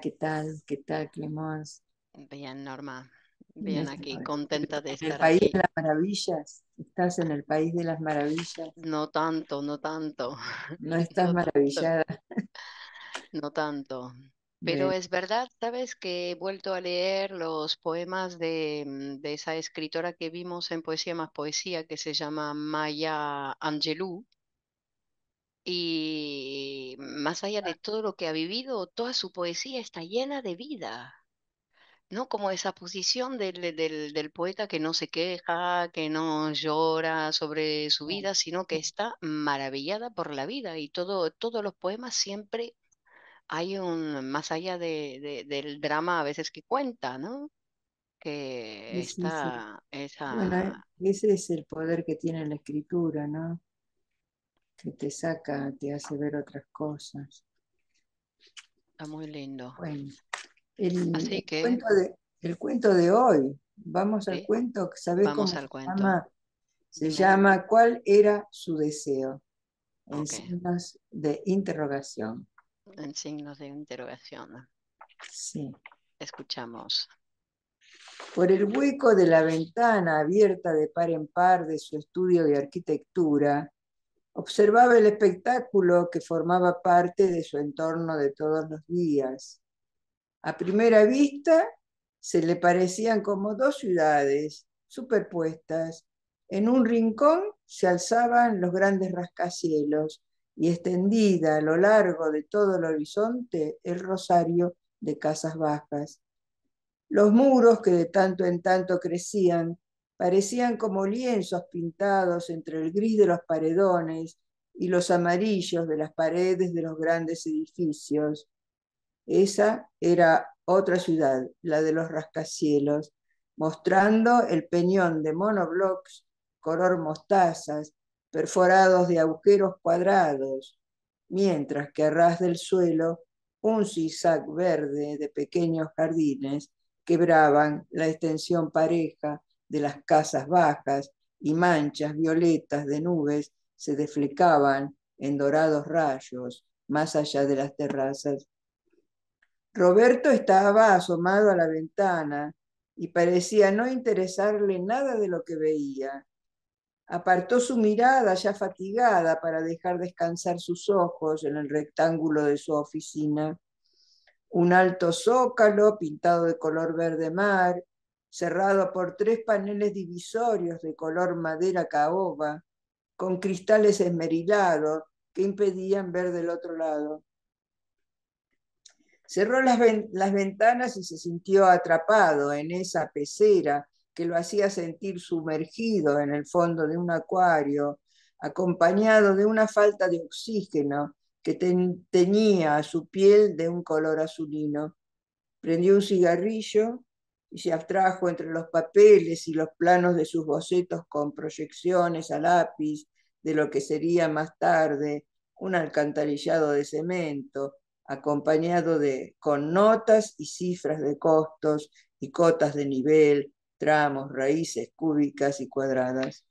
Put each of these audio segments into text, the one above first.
¿qué tal? ¿Qué tal, Bien, Norma. Bien aquí, contenta de estar. En el país de las maravillas. Estás en el país de las maravillas. No tanto, no tanto. No estás maravillada. No tanto. Pero es verdad, sabes que he vuelto a leer los poemas de, mm, de, esa escritora que vimos en Poesía más Poesía, que se llama Maya Angelou, y más allá de ah. todo lo que ha vivido, toda su poesía está llena de vida. ¿no? Como esa posición del, poeta que no se queja, que no llora sobre su vida, sino que está maravillada por la vida y todo, todos los poemas siempre hay un, más allá de, del drama a veces que cuenta, ¿no? Que Esa... ese es el poder que tiene la escritura, ¿no? que te saca, te hace ver otras cosas. Está muy lindo. el, cuento de, hoy, vamos al cuento, ¿sabes cómo se llama? Se llama ¿Cuál era su deseo? En signos de interrogación. En signos de interrogación. Sí. Escuchamos. Por el hueco de la ventana abierta de par en par de su estudio de arquitectura, Observaba el espectáculo que formaba parte de su entorno de todos los días. A primera vista se le parecían como dos ciudades superpuestas. En un rincón se alzaban los grandes rascacielos y extendida a lo largo de todo el horizonte el rosario de casas bajas. Los muros que de tanto en tanto crecían parecían como lienzos pintados entre el gris de los paredones y los amarillos de las paredes de los grandes edificios. Esa era otra ciudad, la de los rascacielos, mostrando el peñón de monoblocks color mostazas, perforados de agujeros cuadrados, mientras que a ras del suelo un zigzag verde de pequeños jardines quebraban la extensión pareja de las casas bajas y manchas violetas de nubes se desflecaban en dorados rayos más allá de las terrazas. Roberto estaba asomado a la ventana y parecía no interesarle nada de lo que veía. Apartó su mirada ya fatigada para dejar descansar sus ojos en el rectángulo de su oficina. Un alto zócalo pintado de color verde mar cerrado por tres paneles divisorios de color madera caoba, con cristales esmerilados que impedían ver del otro lado. Cerró las, ventanas y se sintió atrapado en esa pecera que lo hacía sentir sumergido en el fondo de un acuario, acompañado de una falta de oxígeno que tenía a su piel de un color azulino. Prendió un cigarrillo y se abstrajo entre los papeles y los planos de sus bocetos con proyecciones a lápiz de lo que sería más tarde un alcantarillado de cemento, acompañado de con notas y cifras de costos y cotas de nivel, tramos, raíces cúbicas y cuadradas.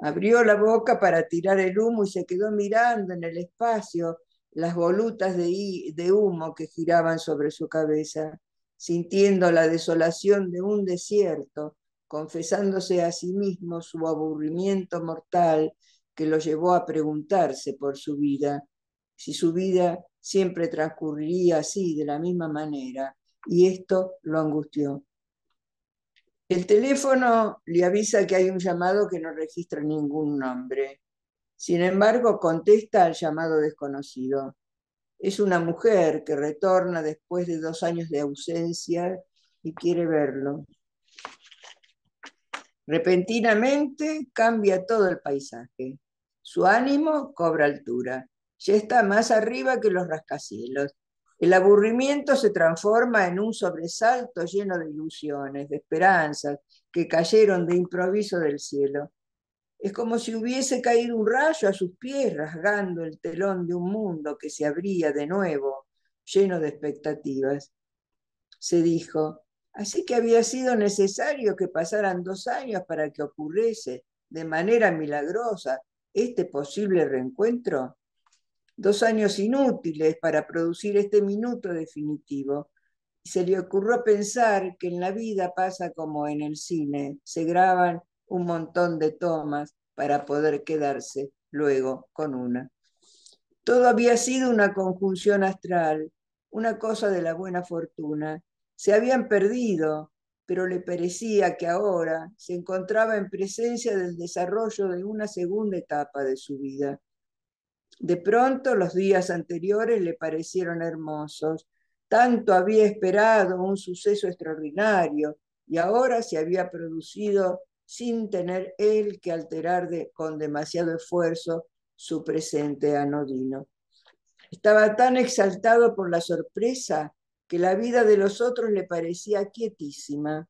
Abrió la boca para tirar el humo y se quedó mirando en el espacio las volutas de humo que giraban sobre su cabeza sintiendo la desolación de un desierto, confesándose a sí mismo su aburrimiento mortal que lo llevó a preguntarse por su vida, si su vida siempre transcurriría así, de la misma manera, y esto lo angustió. El teléfono le avisa que hay un llamado que no registra ningún nombre. Sin embargo, contesta al llamado desconocido es una mujer que retorna después de dos años de ausencia y quiere verlo. Repentinamente cambia todo el paisaje. Su ánimo cobra altura. Ya está más arriba que los rascacielos. El aburrimiento se transforma en un sobresalto lleno de ilusiones, de esperanzas que cayeron de improviso del cielo. Es como si hubiese caído un rayo a sus pies rasgando el telón de un mundo que se abría de nuevo, lleno de expectativas. Se dijo, así que había sido necesario que pasaran dos años para que ocurriese de manera milagrosa este posible reencuentro. Dos años inútiles para producir este minuto definitivo. Y se le ocurrió pensar que en la vida pasa como en el cine, se graban un montón de tomas para poder quedarse luego con una. Todo había sido una conjunción astral, una cosa de la buena fortuna. Se habían perdido, pero le parecía que ahora se encontraba en presencia del desarrollo de una segunda etapa de su vida. De pronto los días anteriores le parecieron hermosos. Tanto había esperado un suceso extraordinario y ahora se había producido sin tener él que alterar con demasiado esfuerzo su presente anodino. Estaba tan exaltado por la sorpresa que la vida de los otros le parecía quietísima.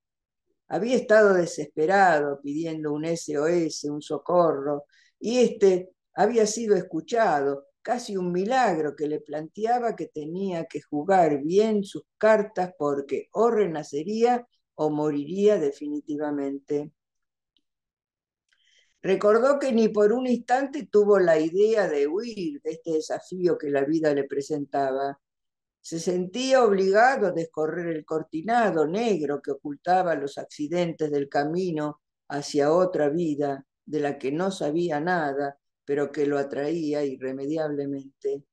Había estado desesperado pidiendo un SOS, un socorro, y este había sido escuchado, casi un milagro que le planteaba que tenía que jugar bien sus cartas porque o renacería o moriría definitivamente. Recordó que ni por un instante tuvo la idea de huir de este desafío que la vida le presentaba. Se sentía obligado a descorrer el cortinado negro que ocultaba los accidentes del camino hacia otra vida de la que no sabía nada, pero que lo atraía irremediablemente.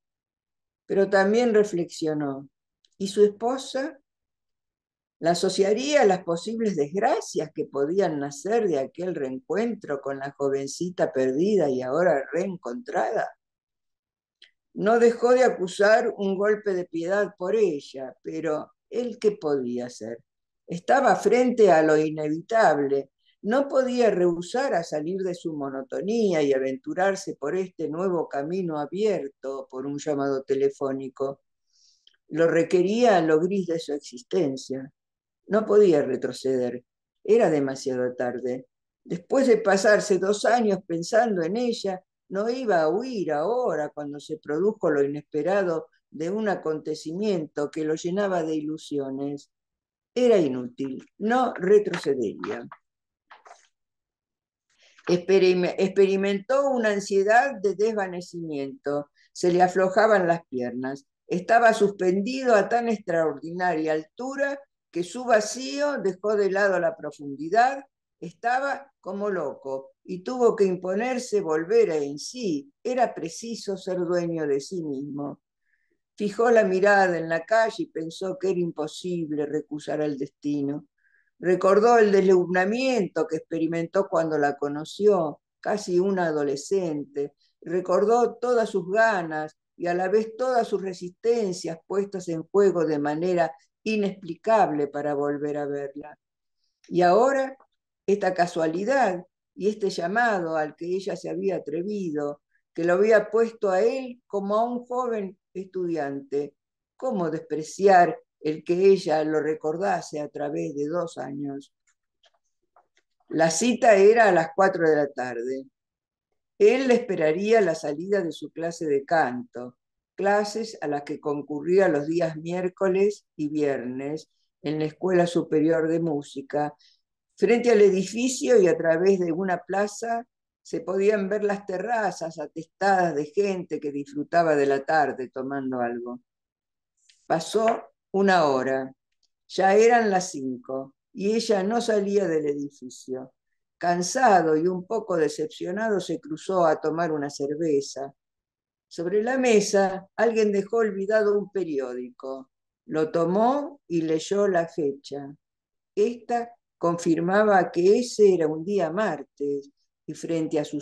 Pero también reflexionó, ¿y su esposa? La asociaría a las posibles desgracias que podían nacer de aquel reencuentro con la jovencita perdida y ahora reencontrada. No dejó de acusar un golpe de piedad por ella, pero él qué podía hacer. Estaba frente a lo inevitable. No podía rehusar a salir de su monotonía y aventurarse por este nuevo camino abierto por un llamado telefónico. Lo requería a lo gris de su existencia. No podía retroceder, era demasiado tarde. Después de pasarse dos años pensando en ella, no iba a huir ahora cuando se produjo lo inesperado de un acontecimiento que lo llenaba de ilusiones. Era inútil, no retrocedería. Experimentó una ansiedad de desvanecimiento, se le aflojaban las piernas, estaba suspendido a tan extraordinaria altura que su vacío dejó de lado la profundidad, estaba como loco y tuvo que imponerse volver a en sí. Era preciso ser dueño de sí mismo. Fijó la mirada en la calle y pensó que era imposible recusar al destino. Recordó el deslumbramiento que experimentó cuando la conoció, casi una adolescente. Recordó todas sus ganas y a la vez todas sus resistencias puestas en juego de manera inexplicable para volver a verla. Y ahora, esta casualidad y este llamado al que ella se había atrevido, que lo había puesto a él como a un joven estudiante, ¿cómo despreciar el que ella lo recordase a través de dos años? La cita era a las cuatro de la tarde. Él le esperaría la salida de su clase de canto clases a las que concurría los días miércoles y viernes en la Escuela Superior de Música. Frente al edificio y a través de una plaza se podían ver las terrazas atestadas de gente que disfrutaba de la tarde tomando algo. Pasó una hora, ya eran las cinco, y ella no salía del edificio. Cansado y un poco decepcionado se cruzó a tomar una cerveza sobre la mesa alguien dejó olvidado un periódico. Lo tomó y leyó la fecha. Esta confirmaba que ese era un día martes y frente a su,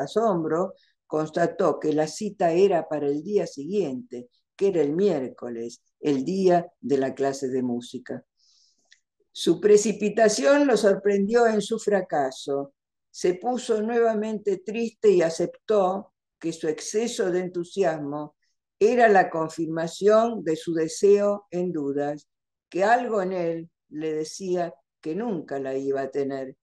asombro constató que la cita era para el día siguiente, que era el miércoles, el día de la clase de música. Su precipitación lo sorprendió en su fracaso. Se puso nuevamente triste y aceptó que su exceso de entusiasmo era la confirmación de su deseo en dudas, que algo en él le decía que nunca la iba a tener,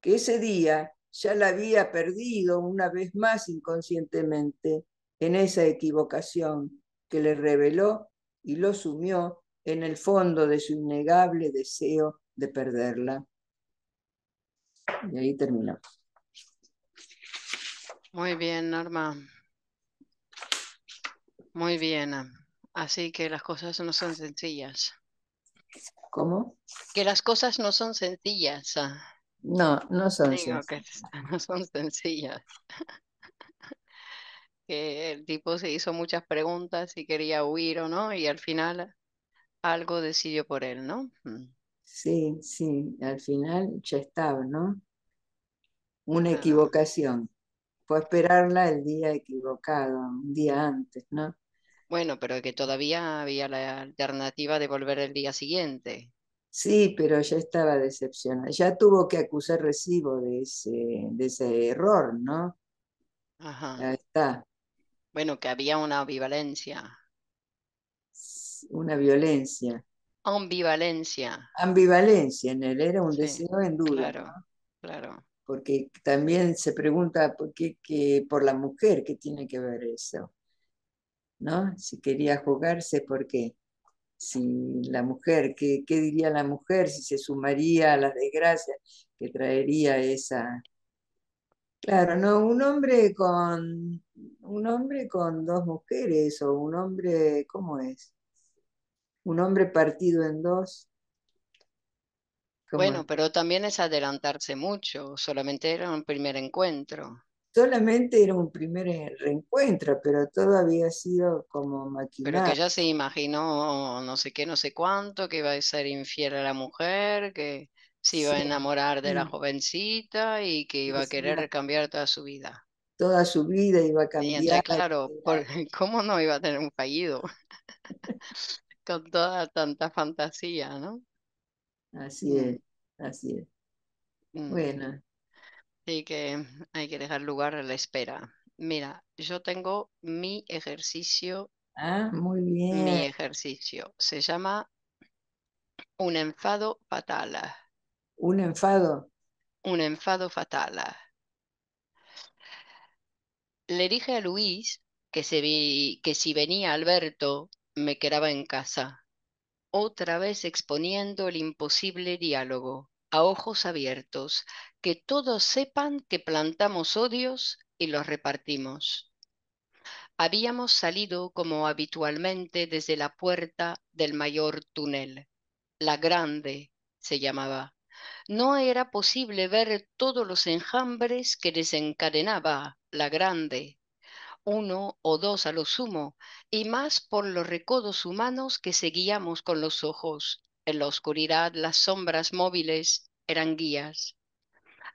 que ese día ya la había perdido una vez más inconscientemente en esa equivocación que le reveló y lo sumió en el fondo de su innegable deseo de perderla. Y ahí terminamos. Muy bien, Norma. Muy bien. Así que las cosas no son sencillas. ¿Cómo? Que las cosas no son sencillas. Ah. No, no son sencillas. no son sencillas. que el tipo se hizo muchas preguntas si quería huir o no, y al final algo decidió por él, ¿no? Mm. Sí, sí, al final ya estaba, ¿no? Una equivocación. Fue esperarla el día equivocado, un día antes, ¿no? Bueno, pero que todavía había la alternativa de volver el día siguiente. Sí, pero ya estaba decepcionada. Ya tuvo que acusar recibo de ese, de ese error, ¿no? Ajá. Ya está. Bueno, que había una ambivalencia. Una violencia. Ambivalencia. Ambivalencia, en él era un deseo en duda. Claro, claro porque también se pregunta por qué por la mujer qué tiene que ver eso. ¿No? Si quería jugarse, ¿por qué? Si la mujer, ¿qué, ¿qué diría la mujer si se sumaría a las desgracias que traería esa, Claro, no, un hombre con un hombre con dos mujeres o un hombre, ¿cómo es? Un hombre partido en dos. Bueno, pero también es adelantarse mucho, solamente era un primer encuentro. Solamente era un primer reencuentro, pero todo había sido como Pero que ya se imaginó no sé qué, no sé cuánto, que iba a ser infiel a la mujer, que se iba a enamorar de la jovencita y que iba a querer cambiar toda su vida. Toda su vida iba a cambiar. Y claro, ¿cómo no iba a tener un fallido? Con toda tanta fantasía, ¿no? Así es, así es. Mm. Bueno. Así que hay que dejar lugar a la espera. Mira, yo tengo mi ejercicio. Ah, muy bien. Mi ejercicio. Se llama un enfado fatal. Un enfado. Un enfado fatal. Le dije a Luis que, se que si venía Alberto, me quedaba en casa otra vez exponiendo el imposible diálogo, a ojos abiertos, que todos sepan que plantamos odios y los repartimos. Habíamos salido como habitualmente desde la puerta del mayor túnel. La Grande se llamaba. No era posible ver todos los enjambres que desencadenaba la Grande uno o dos a lo sumo, y más por los recodos humanos que seguíamos con los ojos. En la oscuridad las sombras móviles eran guías.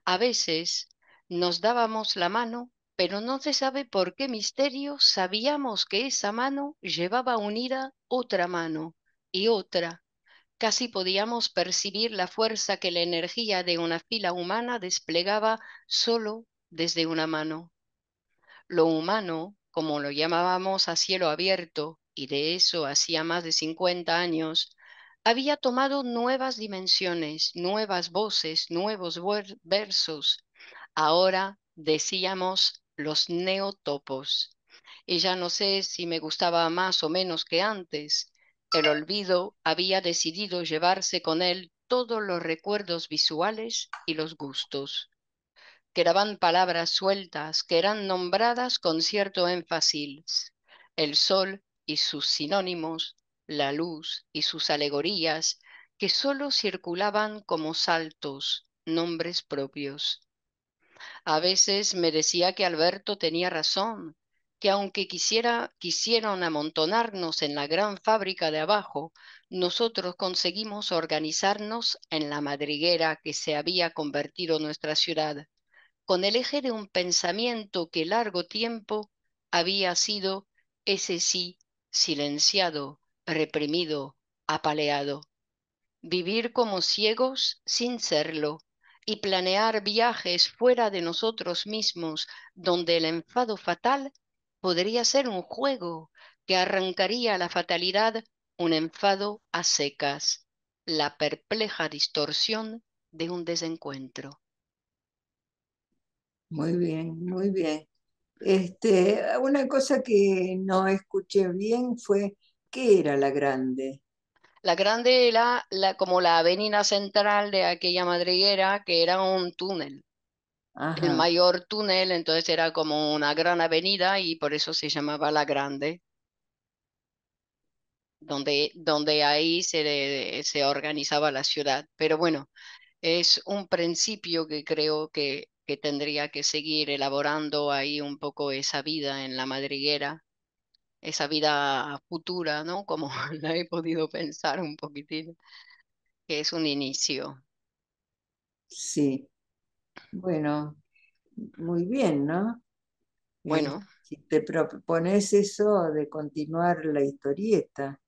A veces nos dábamos la mano, pero no se sabe por qué misterio sabíamos que esa mano llevaba unida otra mano y otra. Casi podíamos percibir la fuerza que la energía de una fila humana desplegaba solo desde una mano lo humano, como lo llamábamos a cielo abierto, y de eso hacía más de 50 años, había tomado nuevas dimensiones, nuevas voces, nuevos versos. Ahora decíamos los neotopos. Y ya no sé si me gustaba más o menos que antes. El olvido había decidido llevarse con él todos los recuerdos visuales y los gustos que eran palabras sueltas, que eran nombradas con cierto énfasis. El sol y sus sinónimos, la luz y sus alegorías, que sólo circulaban como saltos, nombres propios. A veces me decía que Alberto tenía razón, que aunque quisiera, quisieron amontonarnos en la gran fábrica de abajo, nosotros conseguimos organizarnos en la madriguera que se había convertido nuestra ciudad con el eje de un pensamiento que largo tiempo había sido, ese sí, silenciado, reprimido, apaleado. Vivir como ciegos sin serlo y planear viajes fuera de nosotros mismos donde el enfado fatal podría ser un juego que arrancaría a la fatalidad un enfado a secas, la perpleja distorsión de un desencuentro. Muy bien, muy bien. Este, una cosa que no escuché bien fue, ¿qué era la grande? La grande era la, como la avenida central de aquella madriguera, que era un túnel. El mayor túnel, entonces era como una gran avenida y por eso se llamaba la grande. Donde, donde ahí se, se organizaba la ciudad. Pero bueno, es un principio que creo que que tendría que seguir elaborando ahí un poco esa vida en la madriguera, esa vida futura, ¿no? Como la he podido pensar un poquitín, que es un inicio. Sí, bueno, muy bien, ¿no? Bueno. Este, si te propones eso de continuar la historieta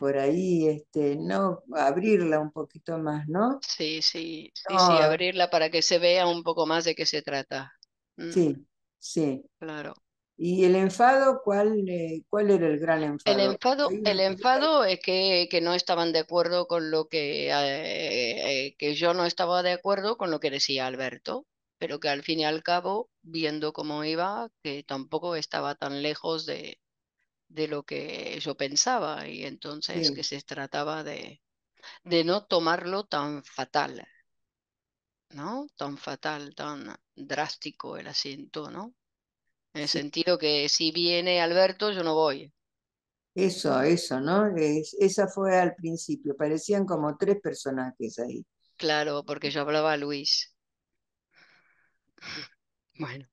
por ahí, este, ¿no? Abrirla un poquito más, ¿no? Sí, sí, sí, abrirla para que se vea un poco más de qué se trata. Mm. Sí, sí. Claro. ¿Y el enfado? ¿Cuál, eh, era el gran enfado? El enfado, el enfado es que, que, no estaban de acuerdo con lo que, eh, eh, que yo no estaba de acuerdo con lo que decía Alberto, pero que al fin y al cabo, viendo cómo iba, que tampoco estaba tan lejos de, de lo que yo pensaba y entonces que se trataba de, de no tomarlo tan fatal, ¿no? Tan fatal, tan drástico el asiento, ¿no? En el sentido que si viene Alberto, yo no voy. Eso, eso, ¿no? esa fue al principio, parecían como tres personajes ahí. Claro, porque yo hablaba a Luis. Bueno.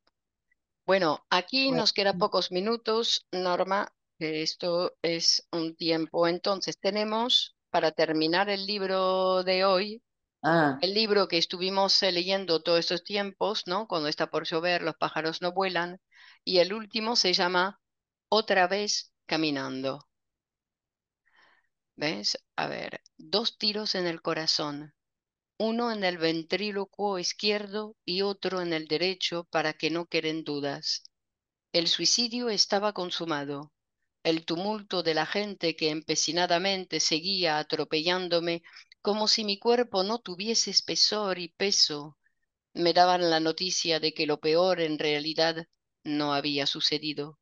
Bueno, aquí nos quedan pocos minutos, Norma. Esto es un tiempo. Entonces, tenemos para terminar el libro de hoy, ah. el libro que estuvimos eh, leyendo todos estos tiempos, ¿no? Cuando está por llover, los pájaros no vuelan, y el último se llama Otra vez caminando. ¿Ves? A ver, dos tiros en el corazón, uno en el ventrílocuo izquierdo y otro en el derecho para que no queden dudas. El suicidio estaba consumado el tumulto de la gente que empecinadamente seguía atropellándome como si mi cuerpo no tuviese espesor y peso, me daban la noticia de que lo peor en realidad no había sucedido.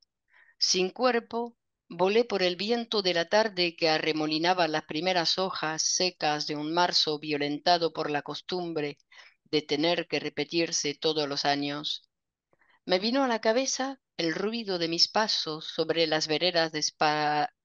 Sin cuerpo, volé por el viento de la tarde que arremolinaba las primeras hojas secas de un marzo violentado por la costumbre de tener que repetirse todos los años. Me vino a la cabeza el ruido de mis pasos sobre las veredas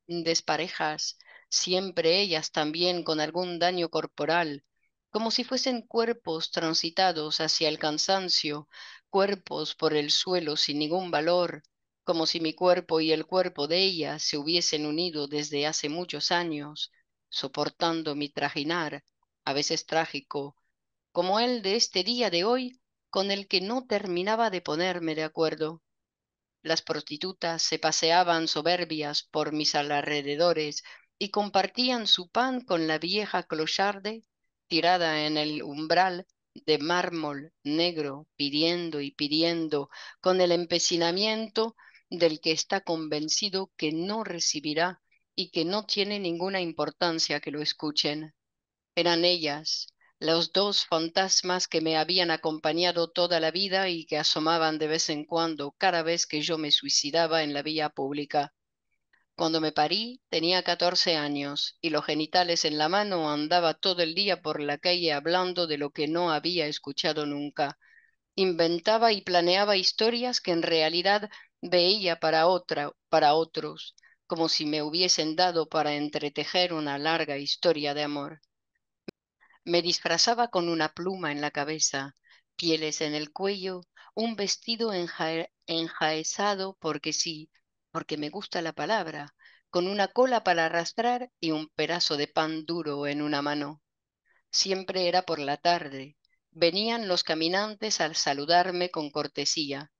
desparejas, siempre ellas también con algún daño corporal, como si fuesen cuerpos transitados hacia el cansancio, cuerpos por el suelo sin ningún valor, como si mi cuerpo y el cuerpo de ella se hubiesen unido desde hace muchos años, soportando mi trajinar, a veces trágico, como el de este día de hoy con el que no terminaba de ponerme de acuerdo. Las prostitutas se paseaban soberbias por mis alrededores y compartían su pan con la vieja clocharde tirada en el umbral de mármol negro, pidiendo y pidiendo con el empecinamiento del que está convencido que no recibirá y que no tiene ninguna importancia que lo escuchen. Eran ellas, los dos fantasmas que me habían acompañado toda la vida y que asomaban de vez en cuando cada vez que yo me suicidaba en la vía pública. Cuando me parí tenía catorce años y los genitales en la mano andaba todo el día por la calle hablando de lo que no había escuchado nunca. Inventaba y planeaba historias que en realidad veía para otra, para otros, como si me hubiesen dado para entretejer una larga historia de amor. Me disfrazaba con una pluma en la cabeza, pieles en el cuello, un vestido enjaezado porque sí, porque me gusta la palabra, con una cola para arrastrar y un pedazo de pan duro en una mano. Siempre era por la tarde. Venían los caminantes al saludarme con cortesía.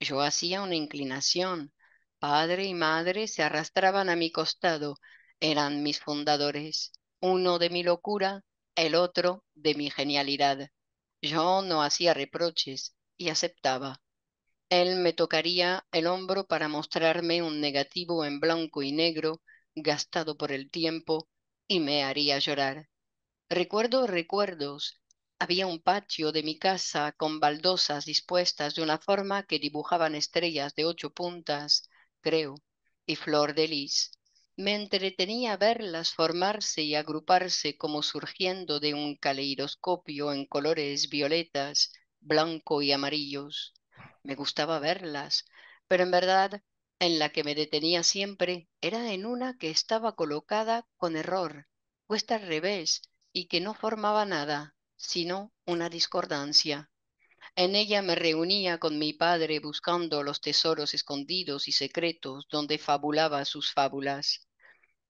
Yo hacía una inclinación. Padre y madre se arrastraban a mi costado. Eran mis fundadores. Uno de mi locura, el otro de mi genialidad. Yo no hacía reproches y aceptaba. Él me tocaría el hombro para mostrarme un negativo en blanco y negro, gastado por el tiempo, y me haría llorar. Recuerdo recuerdos. Había un patio de mi casa con baldosas dispuestas de una forma que dibujaban estrellas de ocho puntas, creo, y flor de lis. Me entretenía verlas formarse y agruparse como surgiendo de un caleidoscopio en colores violetas, blanco y amarillos. Me gustaba verlas, pero en verdad en la que me detenía siempre era en una que estaba colocada con error, puesta al revés y que no formaba nada, sino una discordancia. En ella me reunía con mi padre buscando los tesoros escondidos y secretos donde fabulaba sus fábulas.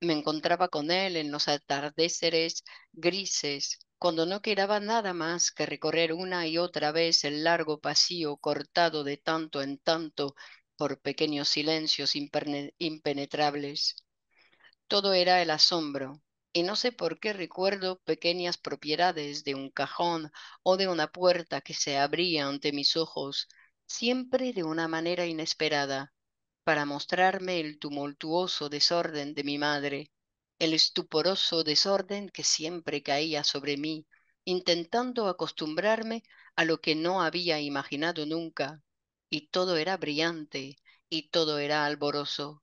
Me encontraba con él en los atardeceres grises, cuando no quedaba nada más que recorrer una y otra vez el largo pasillo cortado de tanto en tanto por pequeños silencios impenetrables. Todo era el asombro, y no sé por qué recuerdo pequeñas propiedades de un cajón o de una puerta que se abría ante mis ojos, siempre de una manera inesperada, para mostrarme el tumultuoso desorden de mi madre, el estuporoso desorden que siempre caía sobre mí, intentando acostumbrarme a lo que no había imaginado nunca, y todo era brillante, y todo era alboroso.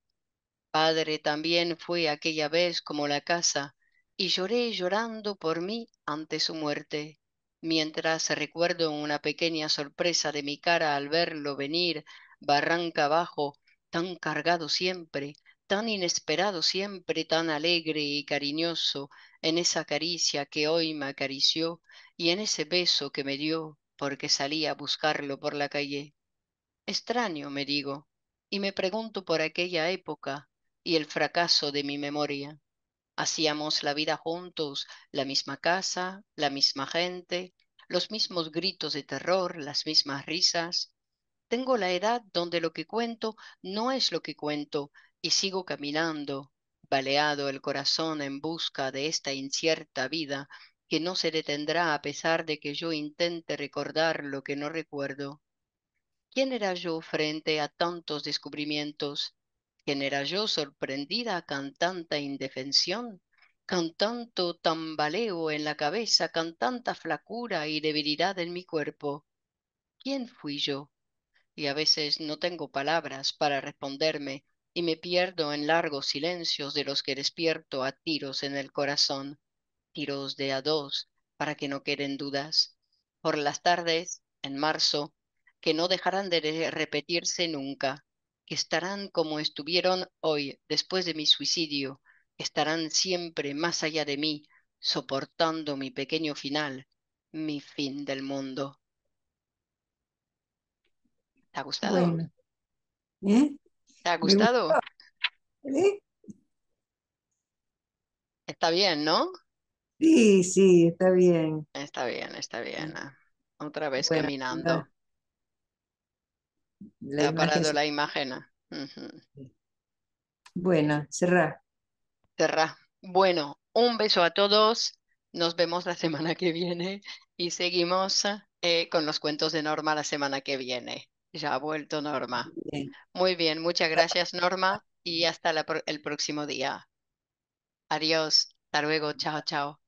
Padre también fue aquella vez como la casa, y lloré llorando por mí ante su muerte, mientras recuerdo una pequeña sorpresa de mi cara al verlo venir barranca abajo, tan cargado siempre, tan inesperado siempre, tan alegre y cariñoso en esa caricia que hoy me acarició y en ese beso que me dio porque salí a buscarlo por la calle. Extraño, me digo, y me pregunto por aquella época y el fracaso de mi memoria. Hacíamos la vida juntos, la misma casa, la misma gente, los mismos gritos de terror, las mismas risas. Tengo la edad donde lo que cuento no es lo que cuento y sigo caminando, baleado el corazón en busca de esta incierta vida que no se detendrá a pesar de que yo intente recordar lo que no recuerdo. ¿Quién era yo frente a tantos descubrimientos? era yo sorprendida con tanta indefensión? Con tanto tambaleo en la cabeza, con tanta flacura y debilidad en mi cuerpo. ¿Quién fui yo? Y a veces no tengo palabras para responderme y me pierdo en largos silencios de los que despierto a tiros en el corazón, tiros de a dos, para que no queden dudas. Por las tardes, en marzo, que no dejarán de repetirse nunca estarán como estuvieron hoy después de mi suicidio, estarán siempre más allá de mí, soportando mi pequeño final, mi fin del mundo. ¿Te ha gustado? ¿eh? ¿Te ha gustado? Está bien, ¿no? Sí, sí, está bien. Está bien, está bien. Otra vez caminando. La ha parado la imagen. Ah. Bueno, cerrar Cerrá. Bueno, un beso a todos. Nos vemos la semana que viene y seguimos eh, con los cuentos de Norma la semana que viene. Ya ha vuelto Norma. Muy bien, muchas gracias Norma y hasta el próximo día. Adiós, hasta luego, chao, chao.